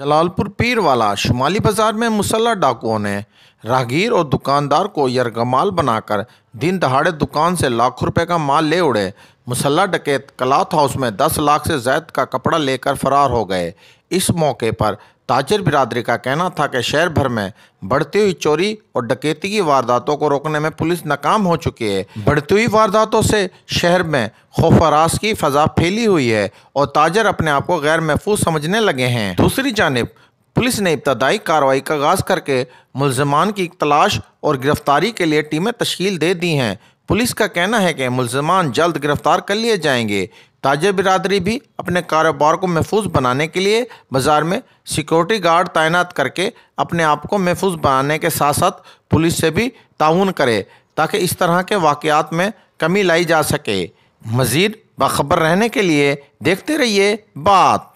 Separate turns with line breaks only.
जलालपुर पीर वाला शुमाली बाजार में मुसल्ला डाकुओं ने राहगीर और दुकानदार को यरगमाल बनाकर दिन दहाड़े दुकान से लाखों रुपए का माल ले उड़े मुसल्ला डकैत कलाथ हाउस में 10 लाख से जायद का कपड़ा लेकर फरार हो गए इस मौके पर ताजर बिरादरी का कहना था कि शहर भर में बढ़ती हुई चोरी और डकैती की वारदातों को रोकने में पुलिस नाकाम हो चुकी है बढ़ती हुई वारदातों से शहर में खौफराज की फजा फैली हुई है और ताजर अपने आप को गैर महफूज समझने लगे हैं दूसरी जानब पुलिस ने इब्तदाई कार्रवाई का आगाज़ करके मुलजमान की तलाश और गिरफ्तारी के लिए टीमें तश्कील दे दी हैं पुलिस का कहना है कि मुलजमान जल्द गिरफ्तार कर लिए जाएंगे ताजर बिरादरी भी अपने कारोबार को महफूज बनाने के लिए बाज़ार में सिक्योरिटी गार्ड तैनात करके अपने आप को महफूज बनाने के साथ साथ पुलिस से भी ताउन करे ताकि इस तरह के वाक़ात में कमी लाई जा सके मज़ीद बाखबर रहने के लिए देखते रहिए बात